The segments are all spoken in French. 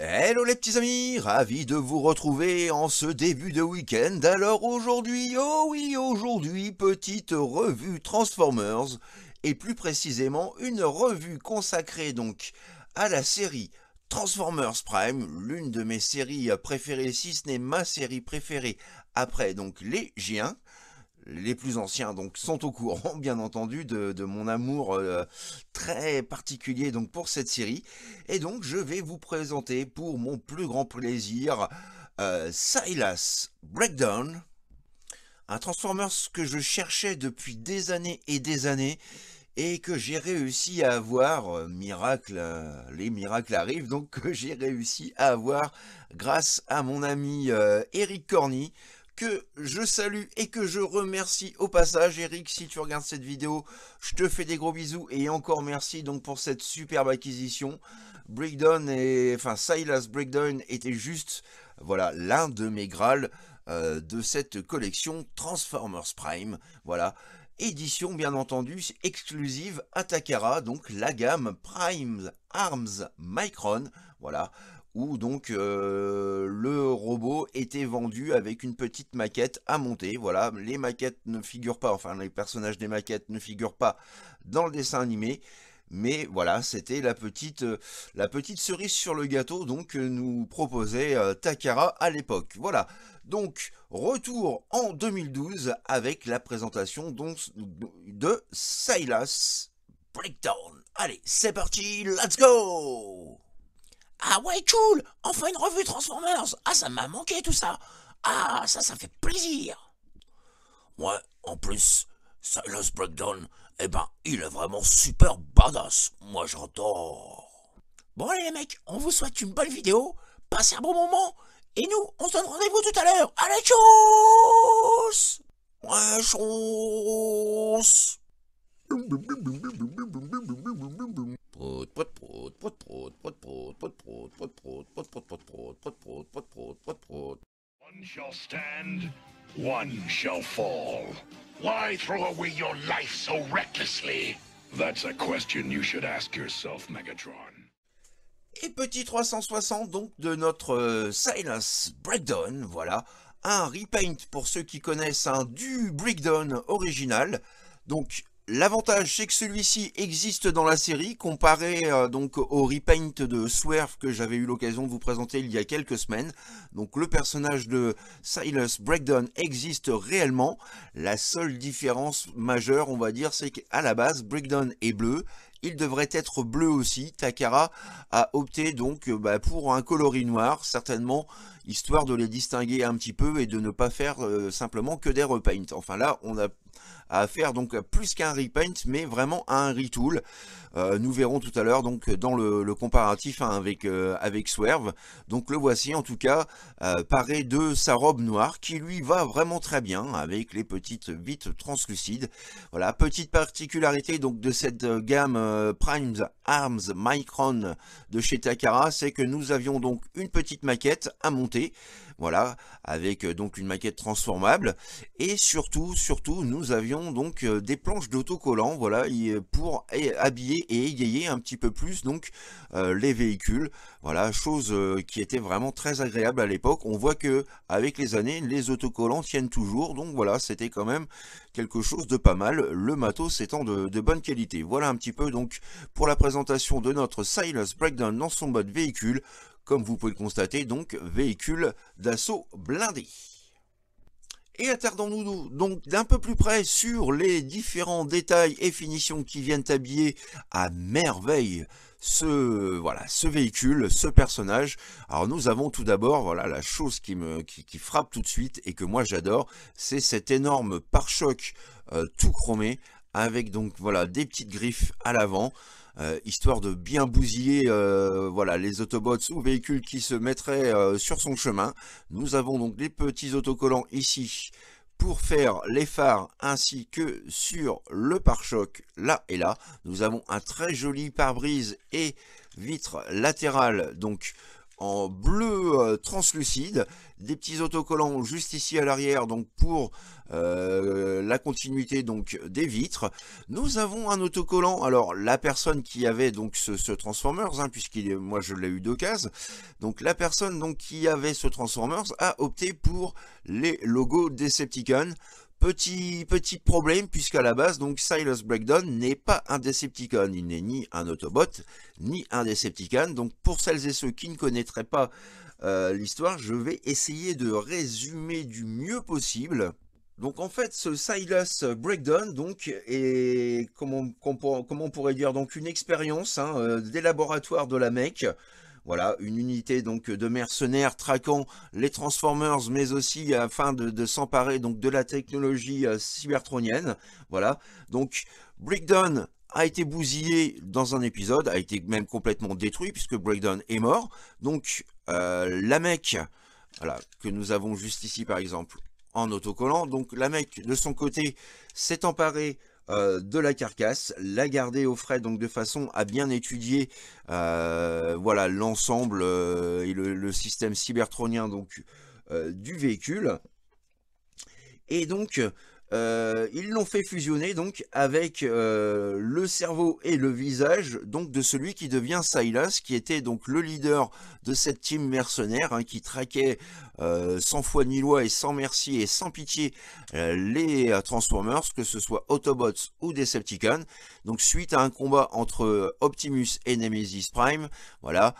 Hello les petits amis, ravi de vous retrouver en ce début de week-end. Alors aujourd'hui, oh oui, aujourd'hui, petite revue Transformers, et plus précisément une revue consacrée donc à la série Transformers Prime, l'une de mes séries préférées, si ce n'est ma série préférée après donc les G1 les plus anciens donc sont au courant bien entendu de, mon amour euh, très particulier donc pour cette série et donc je vais vous présenter pour mon plus grand plaisir euh, Silas Breakdown un Transformers que je cherchais depuis des années et des années et que j'ai réussi à avoir, euh, miracle, les miracles arrivent, donc que j'ai réussi à avoir grâce à mon ami Eric Corny, que je salue et que je remercie au passage. Eric, si tu regardes cette vidéo, je te fais des gros bisous et encore merci donc pour cette superbe acquisition. Breakdown et enfin Silas Breakdown était juste voilà l'un de mes graal euh, de cette collection Transformers Prime. Voilà édition bien entendu exclusive à Takara, donc la gamme Prime Arms Micron, voilà, où donc euh, le robot était vendu avec une petite maquette à monter. Voilà, les maquettes ne figurent pas, enfin les personnages des maquettes ne figurent pas dans le dessin animé. Mais voilà, c'était la petite, euh, la petite cerise sur le gâteau donc que euh, nous proposait Takara à l'époque. Voilà, donc retour en 2012 avec la présentation donc, de Silas Breakdown. Allez, c'est parti, let's go ah ouais, cool Enfin une revue Transformers Ah, ça m'a manqué tout ça Ah, ça, ça fait plaisir Ouais, en plus, Silas Breakdown, eh ben, il est vraiment super badass. Moi, j'adore. Bon, allez les mecs, on vous souhaite une bonne vidéo. Passez un bon moment. Et nous, on se donne rendez-vous tout à l'heure. Allez, tchuss Ouais, tchuss One shall stand, one shall fall. Why throw away your life so recklessly? That's a question you should ask yourself, Megatron. Et petit 360 donc de notre Silence Breakdown, voilà, un repaint pour ceux qui connaissent un du Breakdown original, donc L'avantage, c'est que celui-ci existe dans la série, comparé euh, donc au repaint de Swerve que j'avais eu l'occasion de vous présenter il y a quelques semaines. Donc le personnage de Silas Breakdown existe réellement. La seule différence majeure, on va dire, c'est qu'à la base, Breakdown est bleu. Il devrait être bleu aussi. Takara a opté donc euh, bah, pour un coloris noir, certainement histoire de les distinguer un petit peu et de ne pas faire euh, simplement que des repaints. Enfin là, on a à faire donc plus qu'un repaint, mais vraiment un retool. Euh, nous verrons tout à l'heure donc dans le, comparatif hein, euh, avec, Swerve. Donc le voici en tout cas paré de sa robe noire qui lui va vraiment très bien avec les petites bites translucides. Voilà, petite particularité donc de cette gamme Prime Arms Micron de chez Takara, c'est que nous avions donc une petite maquette à monter voilà, avec euh, donc une maquette transformable, et surtout, surtout, nous avions donc euh, des planches d'autocollant voilà, euh, pour habiller et égayer un petit peu plus donc les véhicules, voilà, chose qui était vraiment très agréable à l'époque, on voit que avec les années, les autocollants tiennent toujours, donc voilà, c'était quand même quelque chose de pas mal, le matos étant de, bonne qualité. Voilà un petit peu donc pour la présentation de notre Silas Breakdown dans son mode véhicule, comme vous pouvez le constater, donc véhicule d'assaut blindé. Et attardons-nous donc d'un peu plus près sur les différents détails et finitions qui viennent habiller à merveille ce voilà ce véhicule, ce personnage. Alors nous avons tout d'abord voilà la chose qui me qui, frappe tout de suite et que moi j'adore, c'est cet énorme pare-choc euh, tout chromé avec donc voilà des petites griffes à l'avant. Euh, histoire de bien bousiller euh, voilà, les Autobots ou véhicules qui se mettraient euh, sur son chemin. Nous avons donc des petits autocollants ici pour faire les phares ainsi que sur le pare-choc là et là. Nous avons un très joli pare-brise et vitre latérale donc en bleu euh, translucide, des petits autocollants juste ici à l'arrière donc pour euh, la continuité donc des vitres. Nous avons un autocollant, alors la personne qui avait donc ce, Transformers, hein, moi je l'ai eu d'occasion, donc la personne donc qui avait ce Transformers a opté pour les logos Decepticon Petit, petit problème, puisqu'à la base, donc Silas Breakdown n'est pas un Decepticon. Il n'est ni un Autobot, ni un Decepticon. Donc pour celles et ceux qui ne connaîtraient pas euh, l'histoire, je vais essayer de résumer du mieux possible. Donc en fait, ce Silas Breakdown, donc, est, comment, comment, on pourrait dire, donc une expérience hein, euh, des laboratoires de la mec. Voilà, une unité donc de mercenaires traquant les Transformers, mais aussi afin de, s'emparer donc de la technologie euh, cybertronienne. Voilà, donc Breakdown a été bousillé dans un épisode, a été même complètement détruit puisque Breakdown est mort. Donc euh, la mec, voilà, que nous avons juste ici par exemple en autocollant. Donc la mec de son côté s'est emparée euh, de la carcasse, la gardée au frais donc de façon à bien étudier euh, voilà l'ensemble et le, le, système cybertronien donc du véhicule et donc euh, ils l'ont fait fusionner donc avec euh, le cerveau et le visage donc de celui qui devient Silas, qui était donc le leader de cette team mercenaire hein, qui traquait euh, sans foi ni loi et sans merci et sans pitié les Transformers, que ce soit Autobots ou Decepticons. Donc suite à un combat entre Optimus et Nemesis Prime, voilà,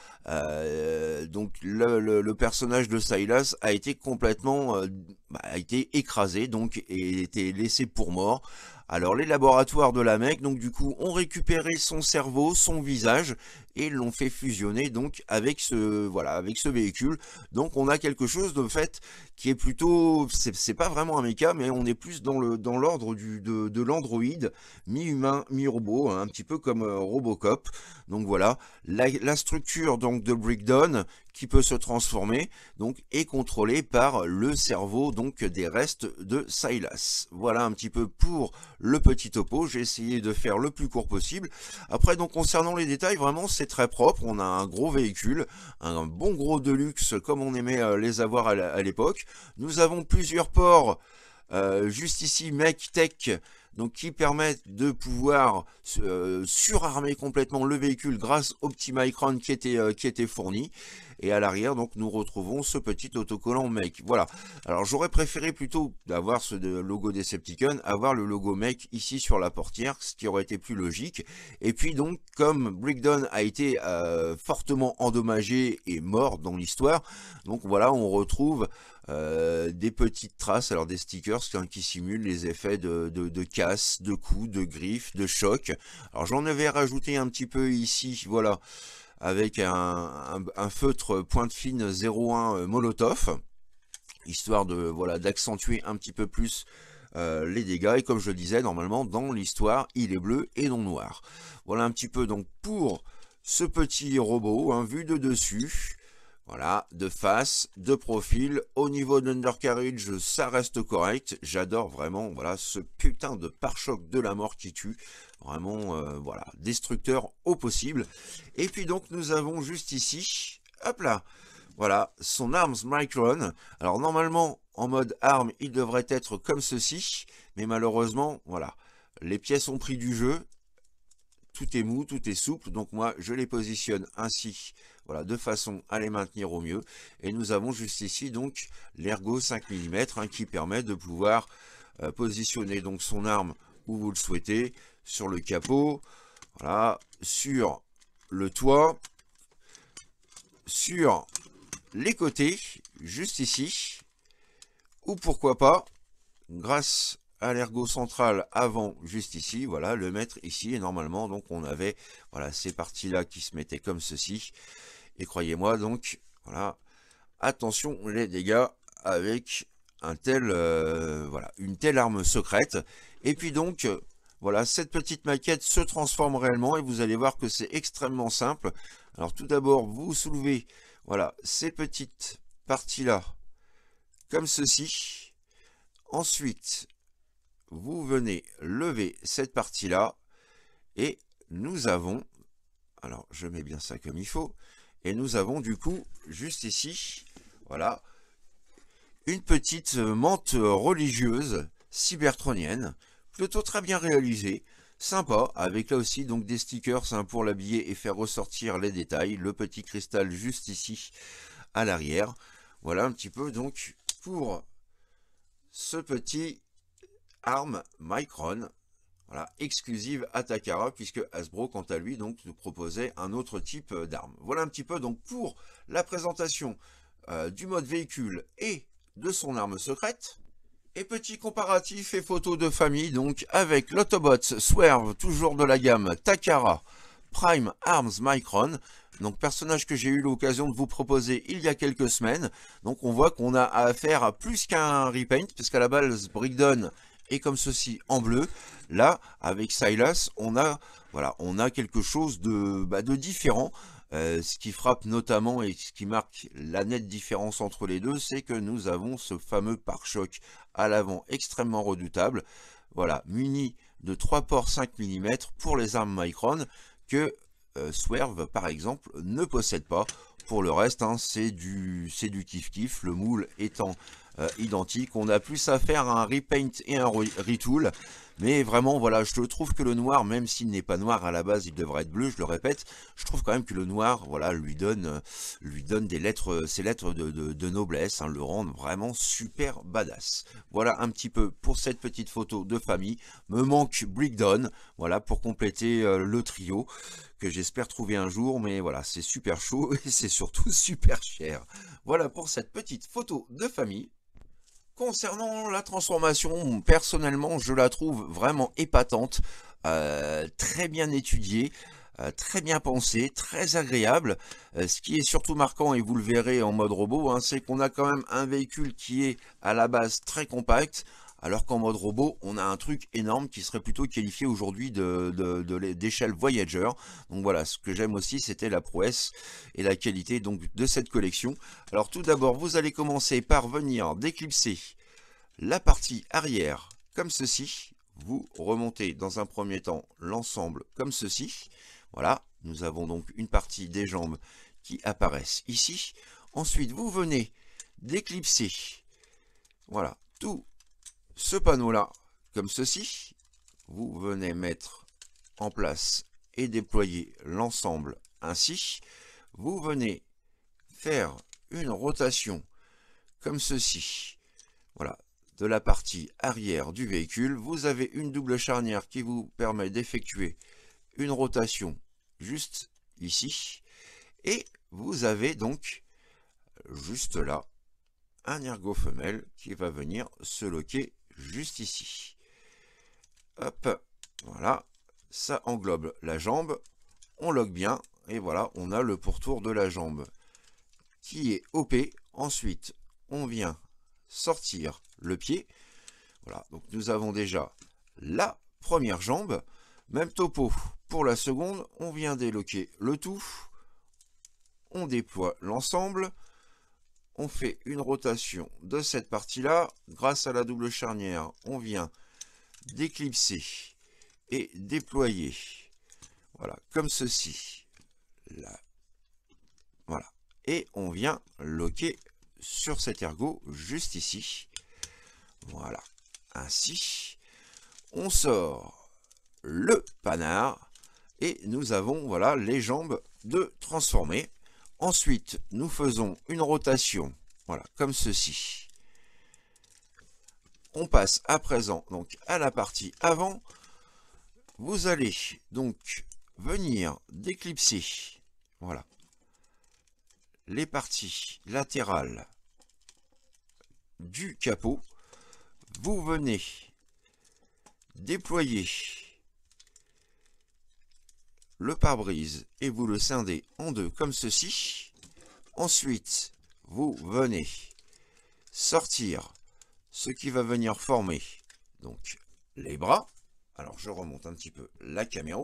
donc le, personnage de Silas a été complètement bah, a été écrasé donc et laissé pour mort. Alors les laboratoires de la Mecque, donc du coup, ont récupéré son cerveau, son visage, et l'ont fait fusionner donc avec ce voilà avec ce véhicule. Donc on a quelque chose de fait qui est plutôt c'est pas vraiment un mecha, mais on est plus dans dans l'ordre de, l'androïde mi-humain mi-robot, hein, un petit peu comme euh, Robocop. Donc voilà la, structure donc de Breakdown qui peut se transformer donc est contrôlée par le cerveau donc des restes de Silas. Voilà un petit peu pour le petit topo. J'ai essayé de faire le plus court possible. Après, donc concernant les détails, vraiment c'est très propre. On a un gros véhicule, un bon gros de luxe comme on aimait euh, les avoir à l'époque. Nous avons plusieurs ports. Euh, juste ici, mec Tech, donc qui permettent de pouvoir euh, surarmer complètement le véhicule grâce au petit Micron qui était, qui était fourni. Et à l'arrière, donc, nous retrouvons ce petit autocollant mec. Voilà. Alors, j'aurais préféré plutôt d'avoir ce logo Decepticon, avoir le logo mec ici sur la portière, ce qui aurait été plus logique. Et puis, donc, comme Brickdown a été euh, fortement endommagé et mort dans l'histoire, donc voilà, on retrouve... Euh, des petites traces, alors des stickers hein, qui simulent les effets de, de, casse, de coups, de griffes, de choc. Alors j'en avais rajouté un petit peu ici, voilà avec un, feutre pointe fine 01 euh, Molotov, histoire de voilà d'accentuer un petit peu plus euh, les dégâts. Et comme je le disais, normalement, dans l'histoire, il est bleu et non noir. Voilà un petit peu donc pour ce petit robot, hein, vu de dessus. Voilà, de face, de profil, au niveau de l'undercarriage, ça reste correct. J'adore vraiment voilà, ce putain de pare-choc de la mort qui tue. Vraiment, euh, voilà, destructeur au possible. Et puis donc, nous avons juste ici, hop là, voilà, son Arms Micron. Alors normalement, en mode arme, il devrait être comme ceci, mais malheureusement, voilà, les pièces ont pris du jeu, tout est mou, tout est souple, donc moi je les positionne ainsi, voilà, de façon à les maintenir au mieux. Et nous avons juste ici donc l'ergo 5 mm qui permet de pouvoir euh, positionner donc son arme où vous le souhaitez, sur le capot, voilà, sur le toit, sur les côtés, juste ici, ou pourquoi pas, grâce à l'ergot central avant, juste ici, voilà, le mettre ici, et normalement, donc, on avait, voilà, ces parties-là qui se mettaient comme ceci, et croyez-moi, donc, voilà, attention les dégâts avec un tel, euh, voilà, une telle arme secrète, et puis donc, voilà, cette petite maquette se transforme réellement et vous allez voir que c'est extrêmement simple. Alors tout d'abord, vous soulevez voilà, ces petites parties-là, comme ceci. Ensuite, vous venez lever cette partie-là et nous avons, alors je mets bien ça comme il faut, et nous avons du coup, juste ici, voilà, une petite euh, mante religieuse cybertronienne plutôt très bien réalisé, sympa, avec là aussi donc des stickers hein, pour l'habiller et faire ressortir les détails, le petit cristal juste ici à l'arrière. Voilà un petit peu donc pour ce petit arme Micron, voilà, exclusive à Takara, puisque Hasbro, quant à lui, donc, nous proposait un autre type d'arme. Voilà un petit peu donc pour la présentation euh, du mode véhicule et de son arme secrète. Et petit comparatif et photo de famille donc avec l'Autobot Swerve, toujours de la gamme Takara Prime Arms Micron. Donc personnage que j'ai eu l'occasion de vous proposer il y a quelques semaines. Donc on voit qu'on a affaire à plus qu'un repaint, puisqu'à la base Brigdon est comme ceci en bleu. Là, avec Silas, on a, voilà, on a quelque chose de, bah, de différent. Euh, ce qui frappe notamment et ce qui marque la nette différence entre les deux, c'est que nous avons ce fameux pare-choc à l'avant extrêmement redoutable, voilà, muni de 3 ports 5 mm pour les armes Micron que euh, Swerve par exemple ne possède pas. Pour le reste, hein, c'est du, kiff-kiff, le moule étant euh, identique. On a plus à faire un repaint et un retool. Mais vraiment, voilà, je trouve que le noir, même s'il n'est pas noir à la base, il devrait être bleu, je le répète, je trouve quand même que le noir, voilà, lui donne, euh, lui donne des lettres, euh, ses lettres de, noblesse, hein, le rendent vraiment super badass. Voilà un petit peu pour cette petite photo de famille. Me manque Brigdon, voilà, pour compléter euh, le trio que j'espère trouver un jour, mais voilà, c'est super chaud et c'est surtout super cher. Voilà pour cette petite photo de famille. Concernant la transformation, personnellement, je la trouve vraiment épatante, euh, très bien étudiée, euh, très bien pensée, très agréable. Euh, ce qui est surtout marquant, et vous le verrez en mode robot, hein, c'est qu'on a quand même un véhicule qui est à la base très compact, alors qu'en mode robot, on a un truc énorme qui serait plutôt qualifié aujourd'hui d'échelle de, Voyager. Donc voilà, ce que j'aime aussi, c'était la prouesse et la qualité donc, de cette collection. Alors tout d'abord, vous allez commencer par venir déclipser la partie arrière comme ceci. Vous remontez dans un premier temps l'ensemble comme ceci. Voilà, nous avons donc une partie des jambes qui apparaissent ici. Ensuite, vous venez d'éclipser voilà, tout ce panneau-là, comme ceci, vous venez mettre en place et déployer l'ensemble ainsi. Vous venez faire une rotation comme ceci. Voilà, de la partie arrière du véhicule. Vous avez une double charnière qui vous permet d'effectuer une rotation juste ici. Et vous avez donc juste là un ergot femelle qui va venir se loquer juste ici. Hop, voilà, ça englobe la jambe, on log bien, et voilà, on a le pourtour de la jambe qui est OP. Ensuite, on vient sortir le pied. Voilà, donc nous avons déjà la première jambe. Même topo pour la seconde, on vient déloquer le tout, on déploie l'ensemble, on fait une rotation de cette partie-là. Grâce à la double charnière, on vient d'éclipser et déployer. Voilà, comme ceci. Voilà. Et on vient loquer sur cet ergot, juste ici. Voilà. Ainsi, on sort le panard. Et nous avons, voilà, les jambes de transformer. Ensuite, nous faisons une rotation, voilà, comme ceci. On passe à présent donc à la partie avant. Vous allez donc venir déclipser, voilà, les parties latérales du capot. Vous venez déployer le pare-brise et vous le scindez en deux comme ceci. Ensuite, vous venez sortir ce qui va venir former donc les bras. Alors je remonte un petit peu la caméra.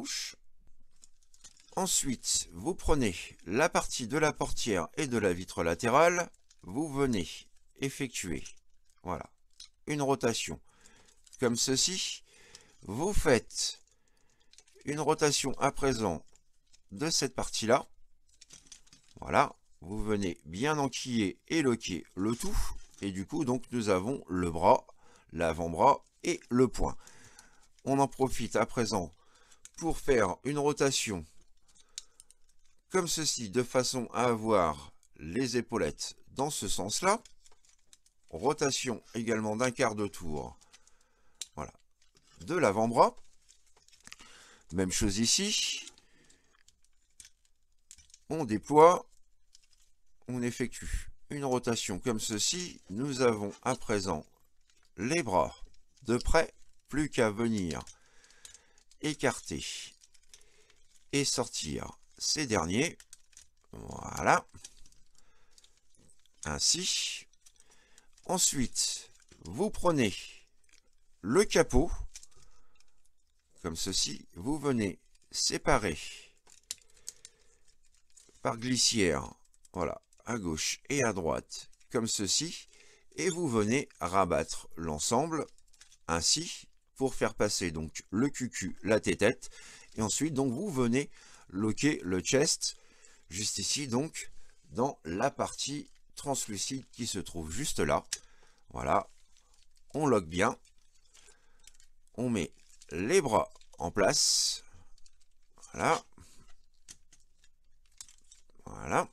Ensuite, vous prenez la partie de la portière et de la vitre latérale. Vous venez effectuer voilà, une rotation comme ceci. Vous faites une rotation à présent de cette partie-là. Voilà, vous venez bien enquiller et loquer le tout. Et du coup, donc, nous avons le bras, l'avant-bras et le poing. On en profite à présent pour faire une rotation comme ceci, de façon à avoir les épaulettes dans ce sens-là. Rotation également d'un quart de tour voilà, de l'avant-bras. Même chose ici. On déploie, on effectue une rotation comme ceci. Nous avons à présent les bras de près, plus qu'à venir écarter et sortir ces derniers. Voilà. Ainsi. Ensuite, vous prenez le capot comme ceci, vous venez séparer par glissière, voilà, à gauche et à droite, comme ceci, et vous venez rabattre l'ensemble ainsi pour faire passer donc le cucu, la tête et ensuite donc vous venez loquer le chest juste ici donc dans la partie translucide qui se trouve juste là. Voilà, on loque bien, on met les bras en place. Voilà. Voilà.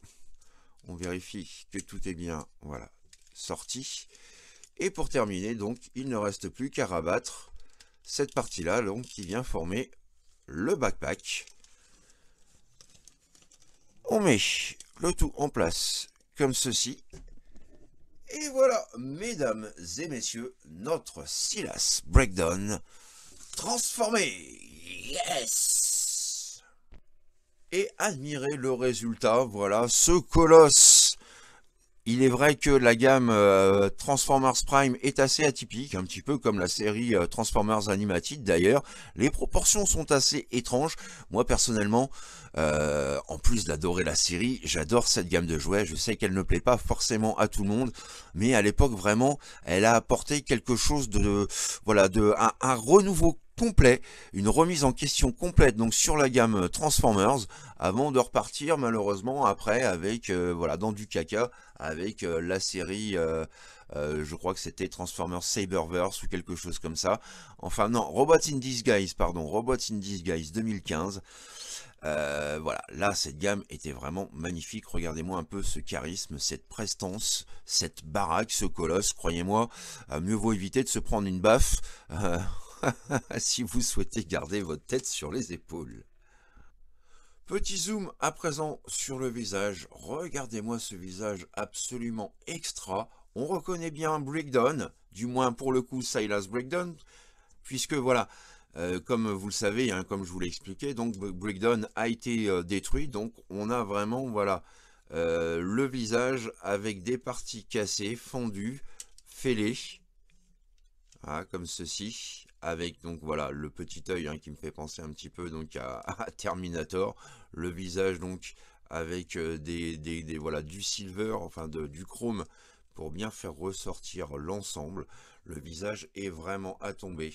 On vérifie que tout est bien voilà, sorti. Et pour terminer, donc, il ne reste plus qu'à rabattre cette partie-là, donc, qui vient former le backpack. On met le tout en place comme ceci. Et voilà, mesdames et messieurs, notre Silas Breakdown transformé. Yes Et admirez le résultat, voilà, ce colosse il est vrai que la gamme euh, Transformers Prime est assez atypique, un petit peu comme la série euh, Transformers Animated d'ailleurs. Les proportions sont assez étranges. Moi personnellement, euh, en plus d'adorer la série, j'adore cette gamme de jouets. Je sais qu'elle ne plaît pas forcément à tout le monde, mais à l'époque vraiment, elle a apporté quelque chose de, voilà, de un renouveau une remise en question complète donc sur la gamme euh, Transformers avant de repartir malheureusement après avec euh, voilà dans du caca avec euh, la série je crois que c'était Transformers Cyberverse ou quelque chose comme ça. Enfin non, Robots in Disguise, pardon, Robots in Disguise 2015. voilà, là cette gamme était vraiment magnifique, regardez-moi un peu ce charisme, cette prestance, cette baraque, ce colosse, croyez-moi, mieux vaut éviter de se prendre une baffe, si vous souhaitez garder votre tête sur les épaules. Petit zoom à présent sur le visage. Regardez-moi ce visage absolument extra. On reconnaît bien Breakdown, du moins pour le coup Silas Breakdown, puisque voilà, euh, comme vous le savez, hein, comme je vous l'ai expliqué, donc Breakdown a été euh, détruit, donc on a vraiment, voilà, euh, le visage avec des parties cassées, fondues, fêlées, ah, comme ceci, avec donc voilà le petit œil hein, qui me fait penser un petit peu donc à, Terminator, le visage donc avec euh, des, des, voilà du silver, enfin de, du chrome pour bien faire ressortir l'ensemble. Le visage est vraiment à tomber.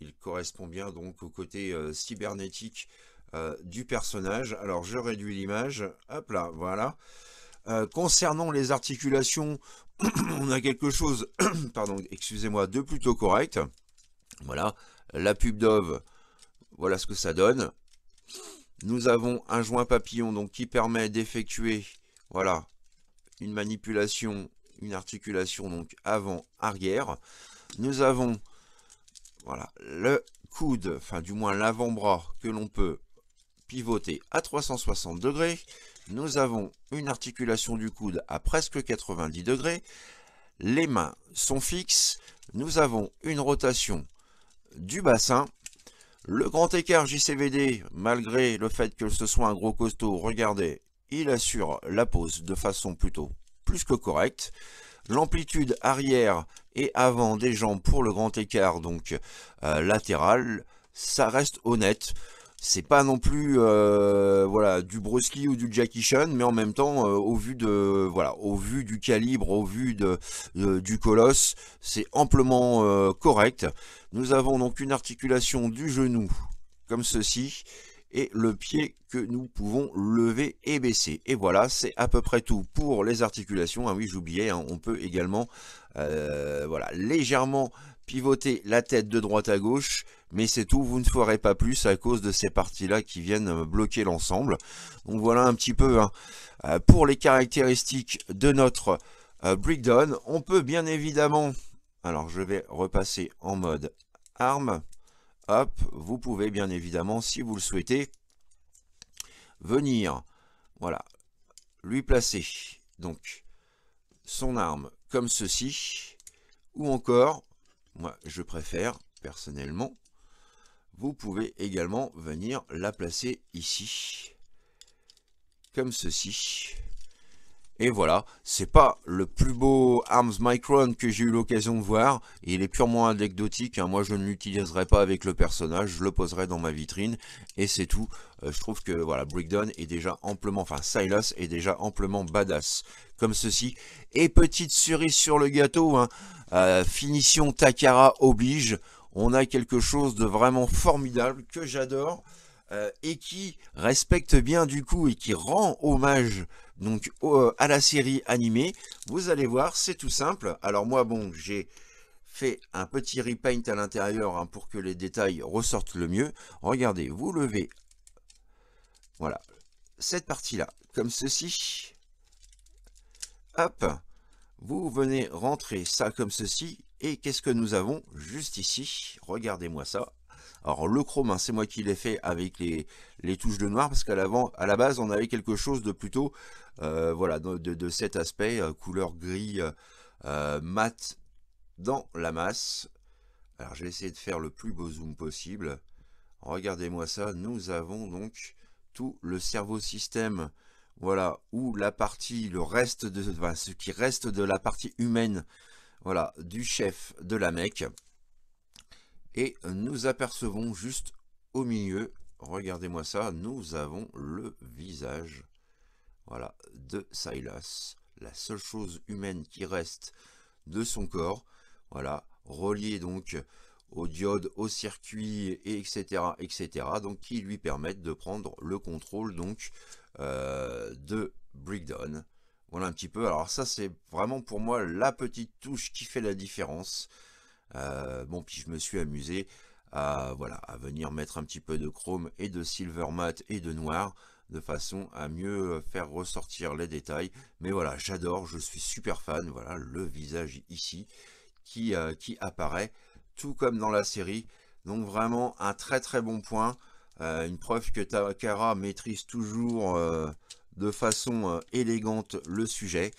Il correspond bien donc au côté euh, cybernétique euh, du personnage. Alors je réduis l'image, hop là, voilà. concernant les articulations, on a quelque chose, pardon, excusez-moi, de plutôt correct. Voilà, la pub d'ov. voilà ce que ça donne. Nous avons un joint papillon donc qui permet d'effectuer voilà, une manipulation, une articulation donc avant-arrière. Nous avons voilà, le coude, enfin du moins l'avant-bras que l'on peut pivoter à 360 degrés. Nous avons une articulation du coude à presque 90 degrés. Les mains sont fixes. Nous avons une rotation du bassin. Le grand écart JCVD, malgré le fait que ce soit un gros costaud, regardez, il assure la pose de façon plutôt plus que correcte. L'amplitude arrière et avant des jambes pour le grand écart, donc euh, latéral, ça reste honnête. C'est pas non plus euh, voilà du Broski ou du Jackie Chan, mais en même temps, euh, au vu de voilà, au vu du calibre, au vu de du colosse, c'est amplement correct. Nous avons donc une articulation du genou, comme ceci, et le pied que nous pouvons lever et baisser. Et voilà, c'est à peu près tout pour les articulations. Ah oui, j'oubliais, hein, on peut également euh, voilà, légèrement pivoter la tête de droite à gauche, mais c'est tout, vous ne ferez pas plus à cause de ces parties-là qui viennent bloquer l'ensemble. Donc voilà un petit peu hein, euh, pour les caractéristiques de notre euh, breakdown. On peut bien évidemment alors je vais repasser en mode arme. Hop, vous pouvez bien évidemment, si vous le souhaitez, venir, voilà, lui placer donc son arme comme ceci, ou encore, moi je préfère personnellement, vous pouvez également venir la placer ici, comme ceci. Et voilà, c'est pas le plus beau Arms Micron que j'ai eu l'occasion de voir. Il est purement anecdotique, hein. moi je ne l'utiliserai pas avec le personnage, je le poserai dans ma vitrine. Et c'est tout, euh, je trouve que voilà, Brickdown est déjà amplement, enfin Silas est déjà amplement badass comme ceci. Et petite cerise sur le gâteau, hein. euh, finition Takara oblige, on a quelque chose de vraiment formidable que j'adore euh, et qui respecte bien du coup et qui rend hommage donc euh, à la série animée. Vous allez voir, c'est tout simple. Alors moi, bon, j'ai fait un petit repaint à l'intérieur hein, pour que les détails ressortent le mieux. Regardez, vous levez, voilà, cette partie-là, comme ceci. Hop, vous venez rentrer ça comme ceci. Et qu'est-ce que nous avons juste ici Regardez-moi ça. Alors le chrome, hein, c'est moi qui l'ai fait avec les, touches de noir parce qu'à à la base on avait quelque chose de plutôt euh, voilà de, cet aspect euh, couleur gris euh, mat dans la masse. Alors j'ai essayé de faire le plus beau zoom possible. Regardez-moi ça, nous avons donc tout le cerveau système. Voilà, où la partie, le reste de, ce qui reste de la partie humaine, voilà, du chef de la Mecque et nous apercevons juste au milieu, regardez-moi ça, nous avons le visage de Silas. La seule chose humaine qui reste de son corps, voilà, relié donc aux diodes, aux circuits, et etc., etc., donc qui lui permettent de prendre le contrôle donc euh, de Brigdon. Voilà un petit peu. Alors ça, c'est vraiment pour moi la petite touche qui fait la différence. Euh, bon, puis je me suis amusé à, voilà, à venir mettre un petit peu de chrome et de silver mat et de noir de façon à mieux faire ressortir les détails. Mais voilà, j'adore, je suis super fan. Voilà, le visage ici qui, euh, qui apparaît, tout comme dans la série. Donc vraiment un très très bon point. Euh, une preuve que Takara maîtrise toujours de façon élégante le sujet.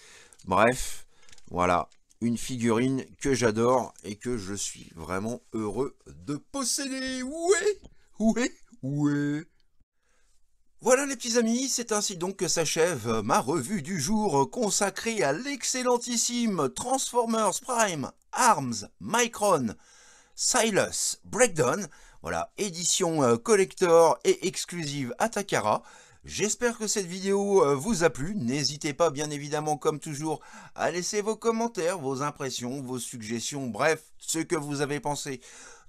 Bref, voilà, une figurine que j'adore et que je suis vraiment heureux de posséder. Ouais, ouais, ouais. Voilà les petits amis, c'est ainsi donc que s'achève ma revue du jour consacrée à l'excellentissime Transformers Prime, Arms, Micron, Silas, Breakdown, voilà, édition euh, collector et exclusive Atacara. J'espère que cette vidéo euh, vous a plu. N'hésitez pas, bien évidemment, comme toujours, à laisser vos commentaires, vos impressions, vos suggestions, bref, ce que vous avez pensé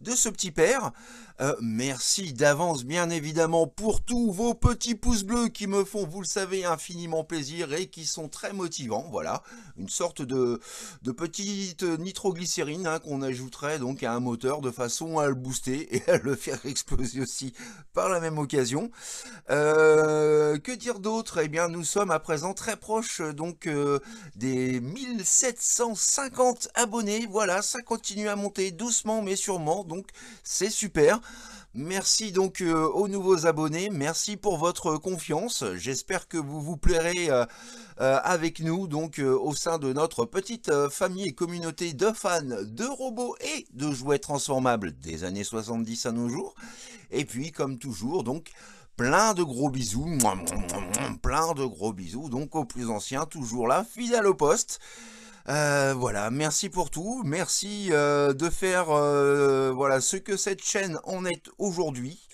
de ce petit père. Euh, merci d'avance bien évidemment pour tous vos petits pouces bleus qui me font, vous le savez, infiniment plaisir et qui sont très motivants. Voilà, une sorte de, de petite nitroglycérine hein, qu'on ajouterait donc à un moteur de façon à le booster et à le faire exploser aussi par la même occasion. Euh, que dire d'autre Eh bien, nous sommes à présent très proches euh, donc des 1750 abonnés. Voilà, ça continue à monter doucement mais sûrement. Donc donc c'est super. Merci donc aux nouveaux abonnés, merci pour votre confiance, j'espère que vous vous plairez avec nous donc au sein de notre petite famille et communauté de fans de robots et de jouets transformables des années 70 à nos jours. Et puis comme toujours donc plein de gros bisous, plein de gros bisous donc aux plus anciens toujours là, fidèle au poste. Euh, voilà, merci pour tout, merci euh, de faire euh, voilà ce que cette chaîne en est aujourd'hui.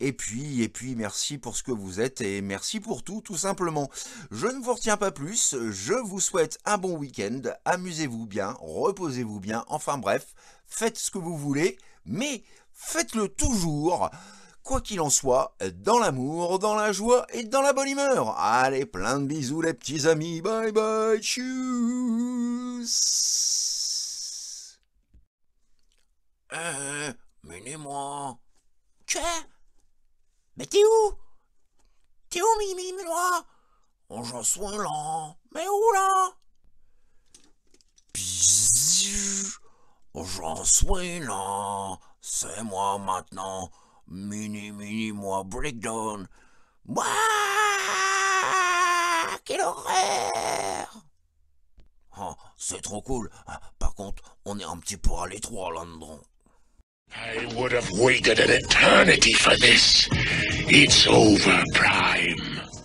Et puis, et puis, merci pour ce que vous êtes et merci pour tout, tout simplement. Je ne vous retiens pas plus, je vous souhaite un bon week-end, amusez-vous bien, reposez-vous bien, enfin bref, faites ce que vous voulez, mais faites-le toujours quoi qu'il en soit, dans l'amour, dans la joie et dans la bonne humeur. Allez, plein de bisous les petits amis, bye bye, tchuss Euh, menez-moi Quoi Mais t'es où T'es où, Mimi, moi oh, j'en suis là Mais où, là j'en suis là C'est moi, maintenant Mini, mini, moi, breakdown. Quelle horreur oh, C'est trop cool. Ah, par contre, on est un petit peu à l'étroit là-dedans. I would have waited an eternity for this. It's over, Prime.